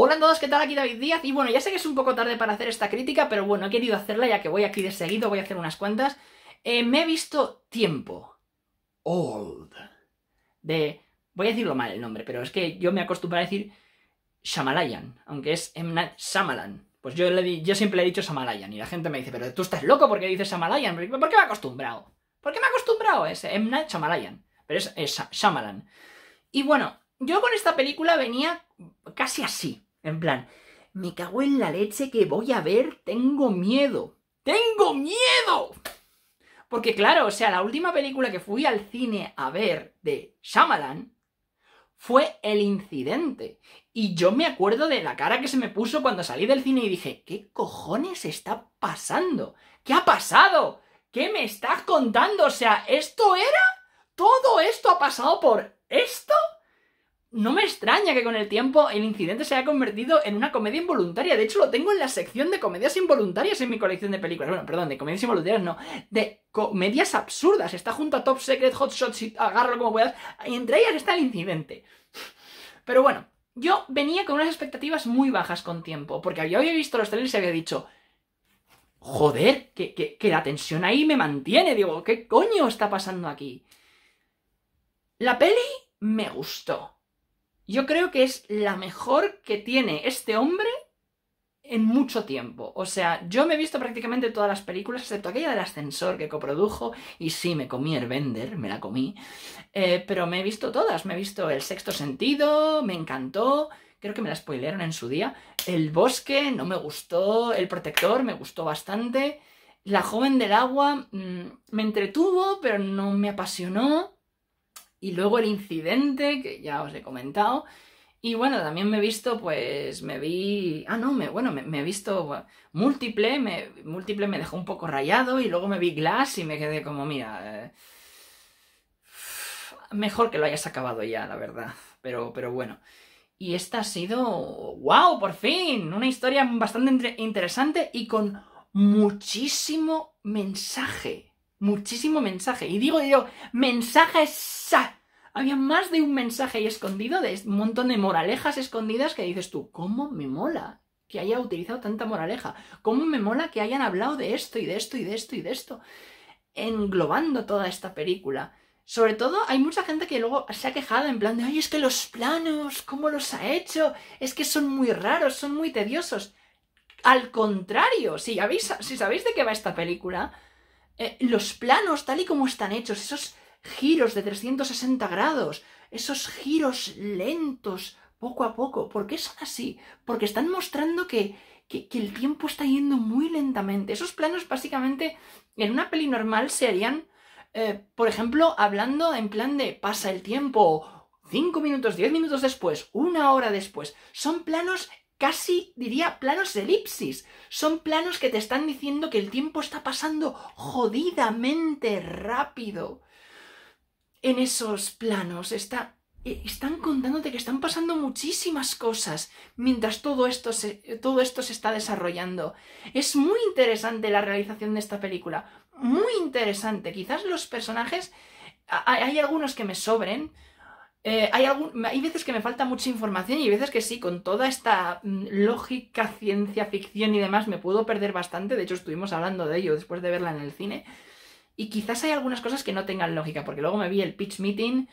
Hola a todos, ¿qué tal? Aquí David Díaz. Y bueno, ya sé que es un poco tarde para hacer esta crítica, pero bueno, he querido hacerla ya que voy aquí de seguido, voy a hacer unas cuantas. Eh, me he visto Tiempo. Old. De... Voy a decirlo mal el nombre, pero es que yo me acostumbro a decir Shamalayan, aunque es M. Night Pues yo, le, yo siempre le he dicho Shamalayan y la gente me dice, pero tú estás loco porque dices Shamalayan. ¿Por qué me he acostumbrado? ¿Por qué me he acostumbrado? Es M. Night Shyamalan. Pero es, es Y bueno, yo con esta película venía casi así. En plan, me cago en la leche que voy a ver, tengo miedo. ¡Tengo miedo! Porque claro, o sea, la última película que fui al cine a ver de Shyamalan fue El Incidente. Y yo me acuerdo de la cara que se me puso cuando salí del cine y dije, ¿qué cojones está pasando? ¿Qué ha pasado? ¿Qué me estás contando? O sea, ¿esto era? ¿Todo esto ha pasado por esto? no me extraña que con el tiempo el incidente se haya convertido en una comedia involuntaria. De hecho, lo tengo en la sección de comedias involuntarias en mi colección de películas. Bueno, perdón, de comedias involuntarias no. De comedias absurdas. Está junto a Top Secret, Hot Shots, y agárralo como puedas. Y entre ellas está el incidente. Pero bueno, yo venía con unas expectativas muy bajas con tiempo. Porque había visto los trailers y había dicho... Joder, que la tensión ahí me mantiene. Digo, ¿qué coño está pasando aquí? La peli me gustó yo creo que es la mejor que tiene este hombre en mucho tiempo. O sea, yo me he visto prácticamente todas las películas, excepto aquella del ascensor que coprodujo, y sí, me comí el vender, me la comí, eh, pero me he visto todas, me he visto El Sexto Sentido, me encantó, creo que me la spoilearon en su día, El Bosque, no me gustó, El Protector, me gustó bastante, La Joven del Agua, mm, me entretuvo, pero no me apasionó, y luego el incidente, que ya os he comentado. Y bueno, también me he visto, pues, me vi... Ah, no, me, bueno, me, he visto múltiple, me, múltiple me dejó un poco rayado y luego me vi Glass y me quedé como, mira... Eh, mejor que lo hayas acabado ya, la verdad. Pero, pero bueno. Y esta ha sido, wow, por fin, una historia bastante interesante y con muchísimo mensaje. Muchísimo mensaje. Y digo yo, mensajes había más de un mensaje ahí escondido, de un montón de moralejas escondidas que dices tú, ¿cómo me mola? que haya utilizado tanta moraleja. ¿Cómo me mola que hayan hablado de esto y de esto y de esto y de esto? Englobando toda esta película. Sobre todo hay mucha gente que luego se ha quejado en plan de, ay, es que los planos, ¿cómo los ha hecho? Es que son muy raros, son muy tediosos. Al contrario, si, si sabéis de qué va esta película, eh, los planos tal y como están hechos, esos giros de 360 grados, esos giros lentos, poco a poco. ¿Por qué son así? Porque están mostrando que, que, el tiempo está yendo muy lentamente. Esos planos básicamente en una peli normal se harían, eh, por ejemplo, hablando en plan de pasa el tiempo, 5 minutos, 10 minutos después, una hora después. Son planos casi diría planos de elipsis. Son planos que te están diciendo que el tiempo está pasando jodidamente rápido en esos planos, está, e, están contándote que están pasando muchísimas cosas mientras todo esto, se, todo esto se está desarrollando. Es muy interesante la realización de esta película, muy interesante. Quizás los personajes, hay algunos que me sobren, eh, hay, hay, veces que me falta mucha información y hay veces que sí, con toda esta mm, lógica, ciencia ficción y demás, me puedo perder bastante. De hecho, estuvimos hablando de ello después de verla en el cine. Y quizás hay algunas cosas que no tengan lógica, porque luego me vi el pitch meeting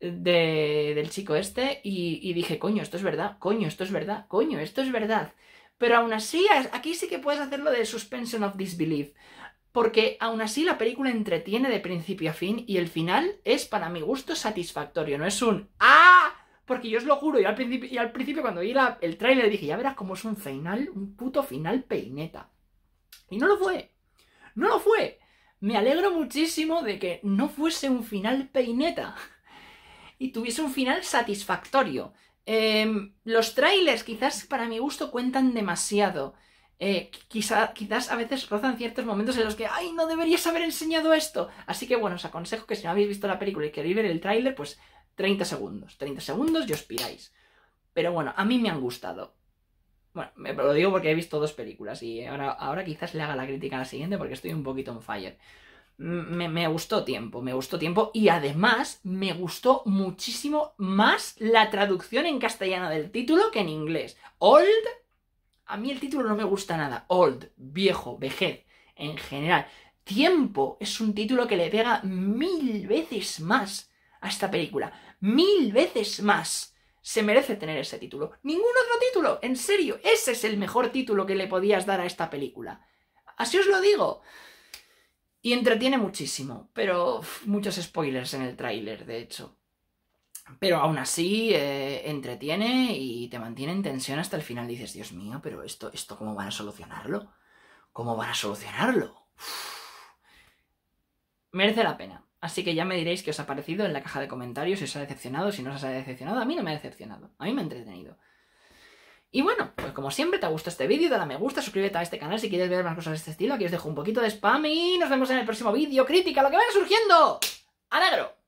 del chico este y, dije, coño, esto es verdad, coño, esto es verdad, coño, esto es verdad. Pero aún así, aquí sí que puedes hacerlo de suspension of disbelief, porque aún así la película entretiene de principio a fin y el final es para mi gusto satisfactorio, no es un ¡ah! Porque yo os lo juro, yo al principio, y al principio cuando vi el trailer dije, ya verás cómo es un final, un puto final peineta. Y no lo fue, no lo fue. Me alegro muchísimo de que no fuese un final peineta y tuviese un final satisfactorio. Em, los trailers quizás para mi gusto cuentan demasiado. Eh, quizás a veces rozan ciertos momentos en los que, ay, no deberías haber enseñado esto. Así que bueno, os aconsejo que si no habéis visto la película y queréis ver el tráiler, pues 30 segundos. 30 segundos y os piráis. Pero bueno, a mí me han gustado. Bueno, me lo digo porque he visto dos películas y ahora, ahora quizás le haga la crítica a la siguiente porque estoy un poquito on fire. Mm, me, me, gustó tiempo, me gustó tiempo y además me gustó muchísimo más la traducción en castellano del título que en inglés. Old, a mí el título no me gusta nada. Old, viejo, vejez, en general. Tiempo es un título que le pega mil veces más a esta película. Mil veces más se merece tener ese título. Ningún otro título, en serio, ese es el mejor título que le podías dar a esta película. Así os lo digo. Y entretiene muchísimo, pero muchos spoilers en el tráiler, de hecho. Pero aún así, eh, entretiene y te mantiene en tensión hasta el final. Dices, Dios mío, pero esto, esto ¿cómo van a solucionarlo? ¿Cómo van a solucionarlo? Merece la pena. Así que ya me diréis qué os ha parecido en la caja de comentarios, si os ha decepcionado, si no os ha decepcionado. A mí no me ha decepcionado, a mí me ha entretenido. Y bueno, pues como siempre, te ha gustado este vídeo, dale a me gusta, suscríbete a este canal si quieres ver más cosas de este estilo. Aquí os dejo un poquito de spam y nos vemos en el próximo vídeo. Crítica, lo que vaya surgiendo. ¡Alegro!